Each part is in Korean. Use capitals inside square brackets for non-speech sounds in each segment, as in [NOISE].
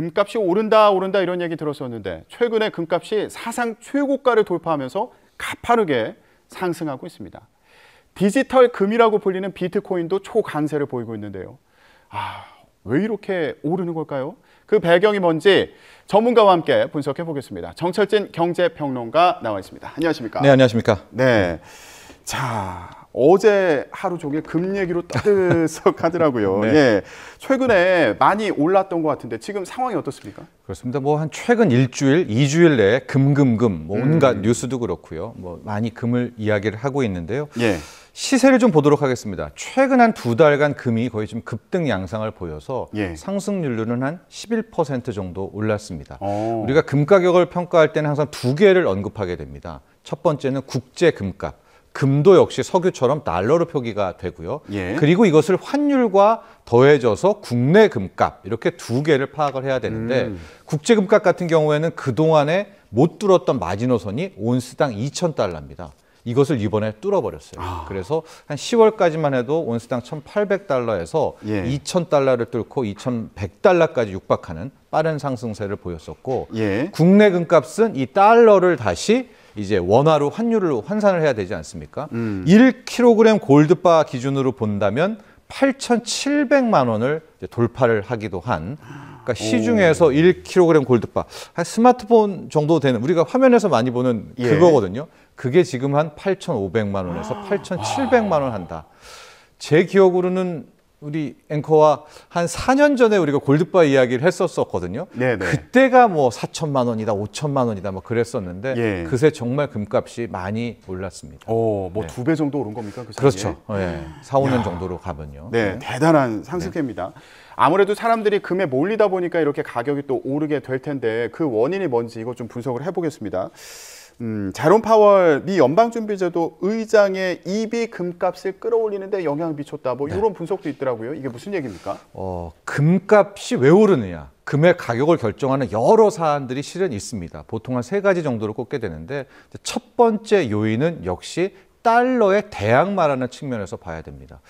금값이 오른다 오른다 이런 얘기 들었었는데 최근에 금값이 사상 최고가를 돌파하면서 가파르게 상승하고 있습니다. 디지털 금이라고 불리는 비트코인도 초강세를 보이고 있는데요. 아, 왜 이렇게 오르는 걸까요? 그 배경이 뭔지 전문가와 함께 분석해 보겠습니다. 정철진 경제평론가 나와 있습니다. 안녕하십니까? 네, 안녕하십니까? 네. 자, 어제 하루 종일 금 얘기로 따뜻하더라고요. [LAUGHS] 네. 예. 최근에 많이 올랐던 것 같은데 지금 상황이 어떻습니까? 그렇습니다. 뭐 한 최근 일주일, 이주일 내에 금금금 뭐 음. 온갖 음. 뉴스도 그렇고요. 뭐 많이 금을 이야기를 하고 있는데요. 예. 시세를 좀 보도록 하겠습니다. 최근 한 두 달간 금이 거의 좀 급등 양상을 보여서 예. 상승률로는 한 11% 정도 올랐습니다. 오. 어. 우리가 금 가격을 평가할 때는 항상 두 개를 언급하게 됩니다. 첫 번째는 국제 금값, 금도 역시 석유처럼 달러로 표기가 되고요. 예. 그리고 이것을 환율과 더해져서 국내 금값 이렇게 두 개를 파악을 해야 되는데 음. 국제 금값 같은 경우에는 그동안에 못 뚫었던 마지노선이 온스당 2천달러입니다 이것을 이번에 뚫어버렸어요. 아. 그래서 한 10월까지만 해도 온스당 1,800달러에서 예. 2,000달러를 뚫고 2,100달러까지 육박하는 빠른 상승세를 보였었고 예. 국내 금값은 이 달러를 다시 이제 원화로 환율을 환산을 해야 되지 않습니까? 음. 1kg 골드바 기준으로 본다면 8,700만 원을 이제 돌파를 하기도 한 그러니까 시중에서 오. 1kg 골드바 한 스마트폰 정도 되는 우리가 화면에서 많이 보는 예. 그거거든요. 그게 지금 한 8,500만 원에서 8,700만 아. 원 한다. 제 기억으로는 우리 앵커와 한 4년 전에 우리가 골드바 이야기를 했었었거든요. 네네. 네. 그때가 뭐 4천만 원이다, 5천만 원이다 뭐 그랬었는데 예. 그새 정말 금값이 많이 올랐습니다. 오, 뭐두 네. 배 정도 오른 겁니까? 그 그렇죠. 예. 네. 4, 5년 야. 정도로 가면요. 네, 네. 대단한 네. 상승세입니다. 네. 아무래도 사람들이 금에 몰리다 보니까 이렇게 가격이 또 오르게 될 텐데 그 원인이 뭔지 이거 좀 분석을 해보겠습니다. 음, 자론 파월미 연방준비제도 의장의 입이 금값을 끌어올리는데 영향을 미쳤다. 뭐 네. 이런 분석도 있더라고요. 이게 무슨 얘기입니까? 어, 금값이 왜 오르느냐. 금의 가격을 결정하는 여러 사안들이 실은 있습니다. 보통 한 세 가지 정도로 꼽게 되는데 첫 번째 요인은 역시 달러의 대항마라는 측면에서 봐야 됩니다.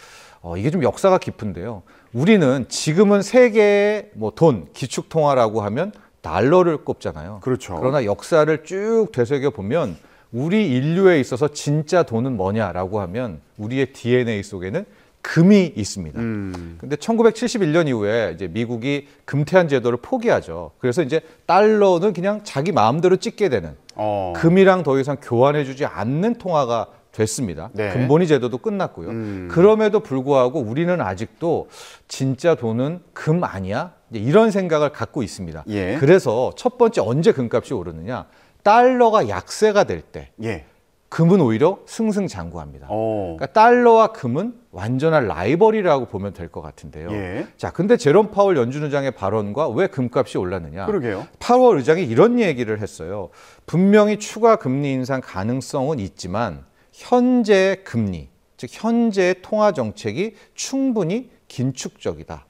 어, 이게 좀 역사가 깊은데요. 우리는 지금은 세계의 뭐 돈, 기축통화라고 하면 달러를 꼽잖아요. 그렇죠. 그러나 역사를 쭉 되새겨 보면 우리 인류에 있어서 진짜 돈은 뭐냐라고 하면 우리의 DNA 속에는 금이 있습니다. 음. 근데 1971년 이후에 이제 미국이 금태한 제도를 포기하죠. 그래서 이제 달러는 그냥 자기 마음대로 찍게 되는 어. 금이랑 더 이상 교환해 주지 않는 통화가 됐습니다. 네. 근본이 제도도 끝났고요. 음. 그럼에도 불구하고 우리는 아직도 진짜 돈은 금 아니야? 이런 생각을 갖고 있습니다. 예. 그래서 첫 번째 언제 금값이 오르느냐? 달러가 약세가 될 때. 예. 금은 오히려 승승장구합니다. 그러니까 달러와 금은 완전한 라이벌이라고 보면 될 것 같은데요. 예. 자, 근데 제롬 파월 연준 의장의 발언과 왜 금값이 올랐느냐? 그러게요. 파월 의장이 이런 얘기를 했어요. 분명히 추가 금리 인상 가능성은 있지만 현재 금리, 즉 현재 통화 정책이 충분히 긴축적이다.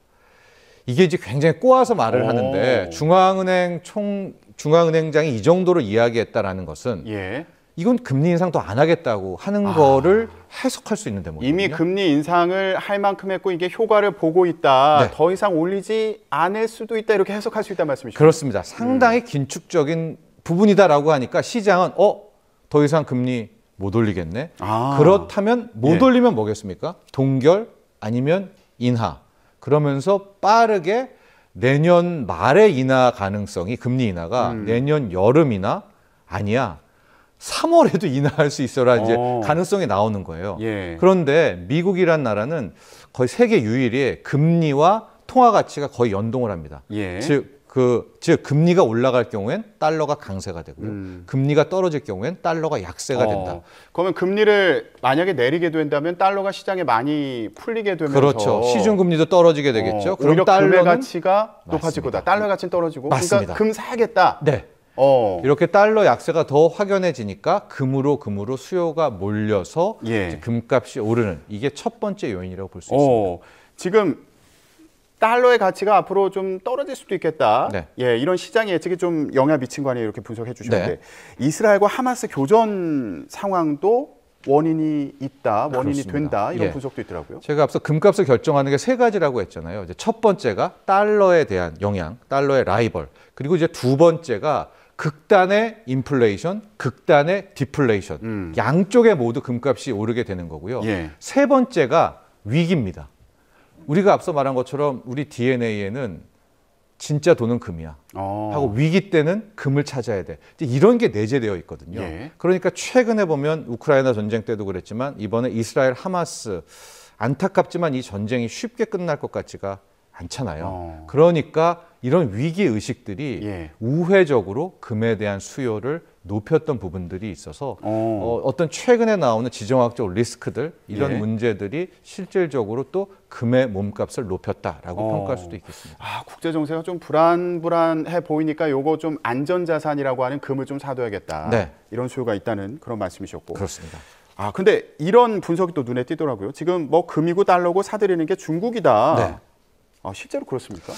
이게 이제 굉장히 꼬아서 말을 오. 하는데 중앙은행 총 중앙은행장이 이 정도로 이야기했다라는 것은 예. 이건 금리 인상 도안 하겠다고 하는 아. 거를 해석할 수 있는 대목이 이미 금리 인상을 할 만큼 했고 이게 효과를 보고 있다. 네. 더 이상 올리지 않을 수도 있다. 이렇게 해석할 수 있다는 말씀이시죠? 그렇습니다. 상당히 음. 긴축적인 부분이다라고 하니까 시장은 어, 더 이상 금리 못 올리겠네. 아. 그렇다면 못 예. 올리면 뭐겠습니까? 동결 아니면 인하. 그러면서 빠르게 내년 말에 인하 가능성이 금리 인하가 음. 내년 여름이나 아니야 3월에도 인하할 수 있어라 이제 어. 가능성이 나오는 거예요. 예. 그런데 미국이란 나라는 거의 세계 유일의 금리와 통화 가치가 거의 연동을 합니다. 예. 즉 그즉 금리가 올라갈 경우엔 달러가 강세가 되고요. 음. 금리가 떨어질 경우엔 달러가 약세가 어, 된다. 그러면 금리를 만약에 내리게 된다면 달러가 시장에 많이 풀리게 되면서 그렇죠. 시중 금리도 떨어지게 되겠죠. 어, 그럼 달러 가치가 높아질 거다. 달러 가치는 떨어지고 그러니까 맞습니다. 그러니까 금 사야겠다. 네. 어. 이렇게 달러 약세가 더 확연해지니까 금으로 금으로 수요가 몰려서 예. 금값이 오르는 이게 첫 번째 요인이라고 볼수 어. 있습니다. 지금 달러의 가치가 앞으로 좀 떨어질 수도 있겠다. 네. 예, 이런 시장 예측이 좀 영향 미친 거 아니에요? 이렇게 분석해 주셨는데 네. 이스라엘과 하마스 교전 상황도 원인이 있다, 원인이 그렇습니다. 된다 이런 예. 분석도 있더라고요. 제가 앞서 금값을 결정하는 게 세 가지라고 했잖아요. 이제 첫 번째가 달러에 대한 영향, 달러의 라이벌. 그리고 이제 두 번째가 극단의 인플레이션, 극단의 디플레이션. 음. 양쪽에 모두 금값이 오르게 되는 거고요. 예. 세 번째가 위기입니다. 우리가 앞서 말한 것처럼 우리 DNA에는 진짜 돈은 금이야. 어. 하고 위기 때는 금을 찾아야 돼. 이런 게 내재되어 있거든요. 예. 그러니까 최근에 보면 우크라이나 전쟁 때도 그랬지만 이번에 이스라엘 하마스 안타깝지만 이 전쟁이 쉽게 끝날 것 같지가 않잖아요. 어. 그러니까 이런 위기 의식들이 예. 우회적으로 금에 대한 수요를 높였던 부분들이 있어서 어. 어, 어떤 최근에 나오는 지정학적 리스크들 이런 예. 문제들이 실질적으로 또 금의 몸값을 높였다라고 어. 평가할 수도 있겠습니다. 아, 국제 정세가 좀 불안불안해 보이니까 요거 좀 안전 자산이라고 하는 금을 좀 사둬야겠다. 네. 이런 수요가 있다는 그런 말씀이셨고. 그렇습니다. 아, 근데 이런 분석이 또 눈에 띄더라고요. 지금 뭐 금이고 달러고 사들이는 게 중국이다. 네. 아, 실제로 그렇습니까?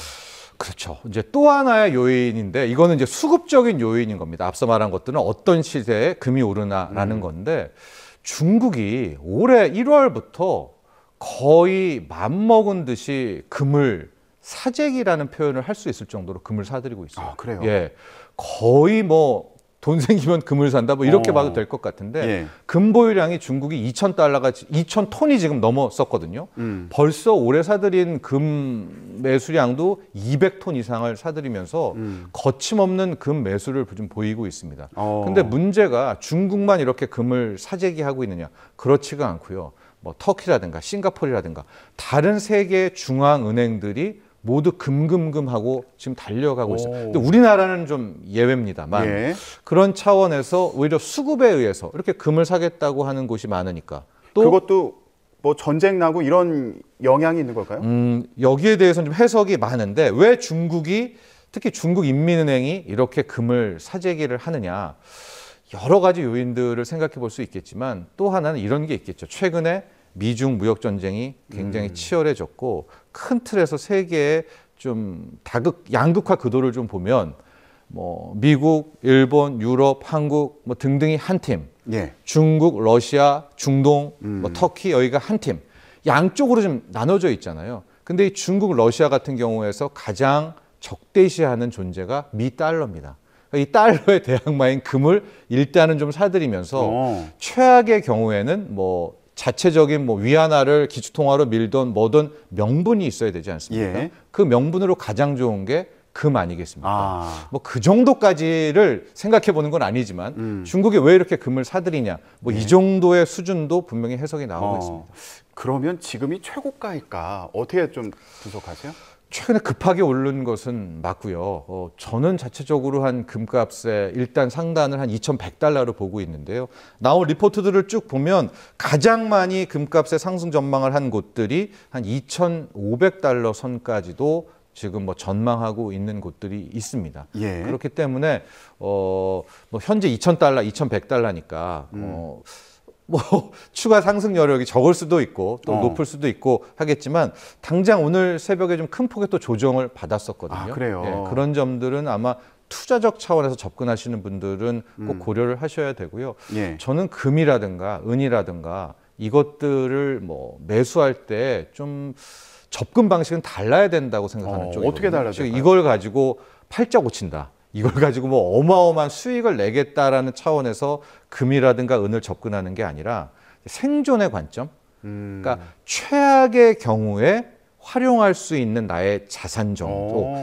그렇죠. 이제 또 하나의 요인인데 이거는 이제 수급적인 요인인 겁니다. 앞서 말한 것들은 어떤 시대에 금이 오르나라는 음. 건데 중국이 올해 1월부터 거의 맘먹은 듯이 금을 사재기라는 표현을 할 수 있을 정도로 금을 사들이고 있어요. 아, 그래요? 예. 거의 뭐돈 생기면 금을 산다 뭐 이렇게 어. 봐도 될 것 같은데 예. 금 보유량이 중국이 2천 달러가 2천 톤이 지금 넘었었거든요. 음. 벌써 올해 사들인 금 매수량도 200톤 이상을 사들이면서 음. 거침없는 금 매수를 좀 보이고 있습니다. 어. 근데 문제가 중국만 이렇게 금을 사재기하고 있느냐? 그렇지가 않고요. 뭐 터키라든가 싱가폴이라든가 다른 세계 중앙은행들이 모두 금금금하고 지금 달려가고 있어요. 근데 우리나라는 좀 예외입니다만 예. 그런 차원에서 오히려 수급에 의해서 이렇게 금을 사겠다고 하는 곳이 많으니까 또 그것도 뭐 전쟁 나고 이런 영향이 있는 걸까요? 음, 여기에 대해서는 좀 해석이 많은데 왜 중국이 특히 중국 인민은행이 이렇게 금을 사재기를 하느냐 여러 가지 요인들을 생각해 볼 수 있겠지만 또 하나는 이런 게 있겠죠. 최근에 미중 무역 전쟁이 굉장히 음. 치열해졌고 큰 틀에서 세계의 좀 다극 양극화 그도를 좀 보면 뭐 미국, 일본, 유럽, 한국 뭐 등등이 한 팀, 예. 중국, 러시아, 중동, 뭐 음. 뭐 터키 여기가 한 팀, 양쪽으로 좀 나눠져 있잖아요. 근데 이 중국, 러시아 같은 경우에서 가장 적대시하는 존재가 미 달러입니다. 그러니까 이 달러의 대항마인 금을 일단은 좀 사들이면서 오. 어. 최악의 경우에는 뭐 자체적인 뭐 위안화를 기초통화로 밀던 뭐든 명분이 있어야 되지 않습니까? 예. 그 명분으로 가장 좋은 게 금 아니겠습니까? 아. 뭐그 정도까지를 생각해 보는 건 아니지만 음. 중국이 왜 이렇게 금을 사들이냐 뭐이 예. 정도의 수준도 분명히 해석이 나오고 어. 있습니다. 그러면 지금이 최고가일까? 어떻게 좀 분석하세요? 최근에 급하게 오른 것은 맞고요. 어, 저는 자체적으로 한 금값에 일단 상단을 한 2,100달러로 보고 있는데요. 나온 리포트들을 쭉 보면 가장 많이 금값의 상승 전망을 한 곳들이 한 2,500달러 선까지도 지금 뭐 전망하고 있는 곳들이 있습니다. 예. 그렇기 때문에 어뭐 현재 2,000달러, 2,100달러니까 음. 어뭐 [LAUGHS] 추가 상승 여력이 적을 수도 있고 또 어. 높을 수도 있고 하겠지만 당장 오늘 새벽에 좀 큰 폭의 또 조정을 아, 받았었거든요. 아, 그래요. 예, 그런 점들은 아마 투자적 차원에서 접근하시는 분들은 꼭 음. 고려를 하셔야 되고요. 예. 저는 금이라든가 은이라든가 이것들을 뭐 매수할 때 좀 접근 방식은 달라야 된다고 생각하는 어, 쪽이거든요. 어떻게 달라요? 이걸 가지고 팔자 고친다. 이걸 가지고 뭐 어마어마한 수익을 내겠다라는 차원에서 금이라든가 은을 접근하는 게 아니라 생존의 관점. 그러니까 음. 그러니까 최악의 경우에 활용할 수 있는 나의 자산 정도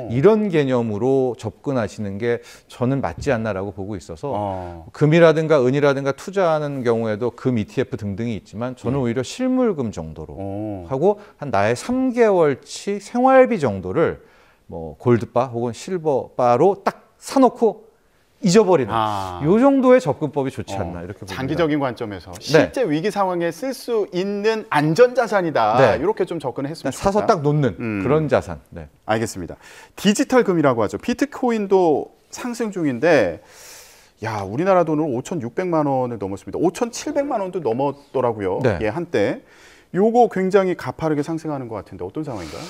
오. 이런 개념으로 접근하시는 게 저는 맞지 않나라고 보고 있어서 어. 금이라든가 은이라든가 투자하는 경우에도 금 ETF 등등이 있지만 저는 음. 오히려 실물금 정도로 오. 하고 한 나의 3개월치 생활비 정도를 뭐 골드바 혹은 실버바로 딱 사놓고 잊어버리는 아. 요 정도의 접근법이 좋지 어, 않나 어, 이렇게 봅니다. 장기적인 관점에서 네. 실제 네. 위기 상황에 쓸 수 있는 안전 자산이다 네. 이렇게 좀 접근을 했습니다. 사서 딱 놓는 음. 그런 자산. 네. 알겠습니다. 디지털 금이라고 하죠. 비트코인도 상승 중인데 야 우리나라 돈으로 5,600만 원을 넘었습니다. 5,700만 원도 넘었더라고요. 네. 예 한때 요거 굉장히 가파르게 상승하는 것 같은데 어떤 상황인가요?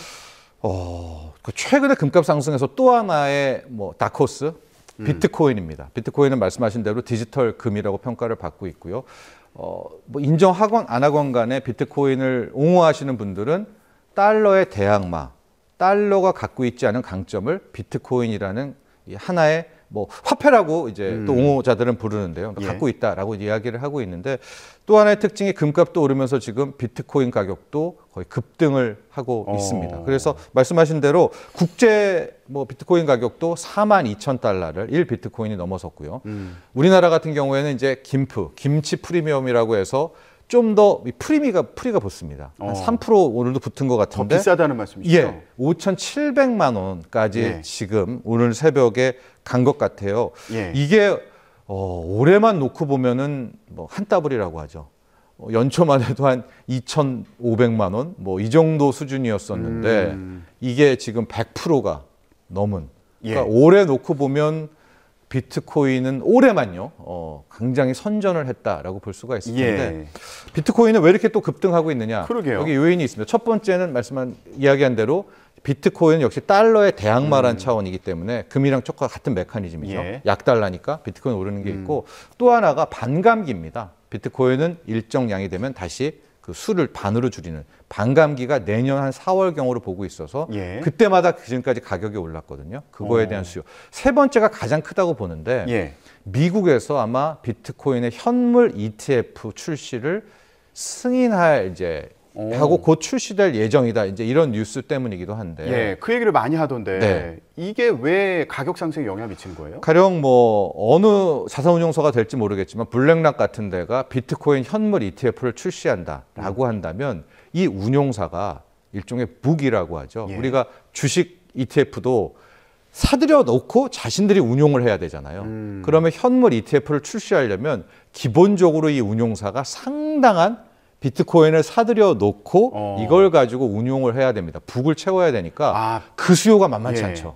어, 그 최근에 금값 상승에서 또 하나의 뭐다크스 음. 비트코인입니다. 음. 비트코인은 말씀하신 대로 디지털 금이라고 평가를 받고 있고요. 어, 뭐 인정하건 안 하건 간에 비트코인을 옹호하시는 분들은 달러의 대항마, 달러가 갖고 있지 않은 강점을 비트코인이라는 이 하나의 뭐 화폐라고 이제 음. 또 옹호자들은 부르는데요. 그러니까 예. 갖고 있다라고 이야기를 하고 있는데 또 하나의 특징이 금값도 오르면서 지금 비트코인 가격도 거의 급등을 하고 어. 있습니다. 그래서 말씀하신 대로 국제 뭐 비트코인 가격도 4만 2천 달러를 1 비트코인이 넘어섰고요. 음. 우리나라 같은 경우에는 이제 김프, 김치 프리미엄이라고 해서 좀더 프리미가 프리가 붙습니다. 한3% 어. 오늘도 붙은 것 같은데 더 비싸다는 말씀이시죠? 예, 5,700만 원까지 예. 지금 오늘 새벽에 간 것 같아요. 예. 이게 어, 올해만 놓고 보면은 뭐한 따블이라고 하죠. 어, 연초만 해도 한 2,500만 원, 뭐 이 정도 수준이었었는데 음. 이게 지금 100%가 넘은. 그러니까 예. 올해 놓고 보면 비트코인은 올해만요 어, 굉장히 선전을 했다라고 볼 수가 있을 예. 텐데 예. 비트코인은 왜 이렇게 또 급등하고 있느냐 그러게요. 여기 요인이 있습니다 첫 번째는 말씀한 이야기한 대로 비트코인 역시 달러의 대항마란 음. 차원이기 때문에 금이랑 초과 같은 메커니즘이죠 예. 약달라니까 비트코인 오르는 게 음. 있고 음. 또 하나가 반감기입니다 비트코인은 일정 량이 되면 다시 그 수를 반으로 줄이는 반감기가 내년 한 4월경으로 보고 있어서 예. 그때마다 그 지금까지 가격이 올랐거든요. 그거에 오. 어. 대한 수요. 세 번째가 가장 크다고 보는데 예. 미국에서 아마 비트코인의 현물 ETF 출시를 승인할 이제 하고 곧 출시될 예정이다. 이제 이런 뉴스 때문이기도 한데. 예, 그 얘기를 많이 하던데 네. 이게 왜 가격 상승에 영향을 미치는 거예요? 가령 뭐 어느 자산운용서가 될지 모르겠지만 블랙락 같은 데가 비트코인 현물 ETF를 출시한다라고 음. 한다면 이 운용사가 일종의 북이라고 하죠. 예. 우리가 주식 ETF도 사들여 놓고 자신들이 운용을 해야 되잖아요. 음. 그러면 현물 ETF를 출시하려면 기본적으로 이 운용사가 상당한 비트코인을 사들여 놓고 어. 이걸 가지고 운용을 해야 됩니다. 북을 채워야 되니까 아, 그 수요가 만만치 예. 않죠.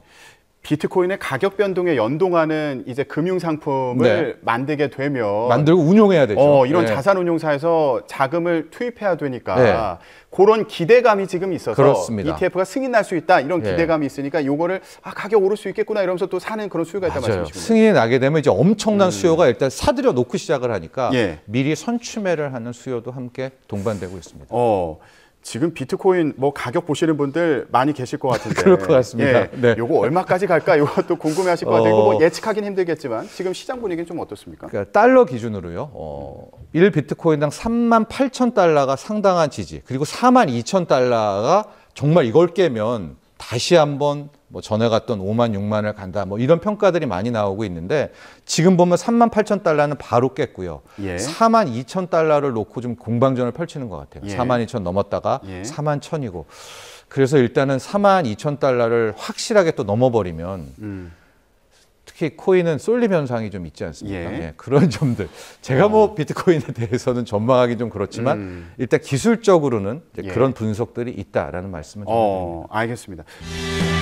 비트코인의 가격 변동에 연동하는 이제 금융 상품을 네. 만들게 되면 만들고 운용해야 되죠. 어, 이런 네. 자산 운용사에서 자금을 투입해야 되니까 네. 그런 기대감이 지금 있어서 그렇습니다. ETF가 승인 날 수 있다 이런 네. 기대감이 있으니까 요거를아 가격 오를 수 있겠구나 이러면서 또 사는 그런 수요가 있다 말씀이십니다. 승인이 나게 되면 이제 엄청난 음. 수요가 일단 사들여 놓고 시작을 하니까 예. 미리 선취매를 하는 수요도 함께 동반되고 있습니다. 어. 지금 비트코인 뭐 가격 보시는 분들 많이 계실 것 같은데. [LAUGHS] 그럴 것 같습니다. 예, 네. 요거 얼마까지 갈까? 이것도 궁금해하실 것 같아요. 뭐예측하기는 어. 힘들겠지만 지금 시장 분위기는 좀 어떻습니까? 그러니까 달러 기준으로요. 어, 1 비트코인당 3만 8천 달러가 상당한 지지. 그리고 4만 2천 달러가 정말 이걸 깨면 다시 한번 뭐 전에 갔던 5만, 6만을 간다. 뭐 이런 평가들이 많이 나오고 있는데 지금 보면 3만 8천 달러는 바로 깼고요. 예. 4만 2천 달러를 놓고 좀 공방전을 펼치는 것 같아요. 예. 4만 2천 넘었다가 예. 4만 1천이고. 그래서 일단은 4만 2천 달러를 확실하게 또 넘어버리면 음. 특히 코인은 쏠림 현상이 좀 있지 않습니까? 예. 예, 그런 점들. 제가 뭐 어. 비트코인에 대해서는 전망하기 좀 그렇지만 음. 일단 기술적으로는 이제 예. 그런 분석들이 있다라는 말씀을 어, 드립니다. 알겠습니다.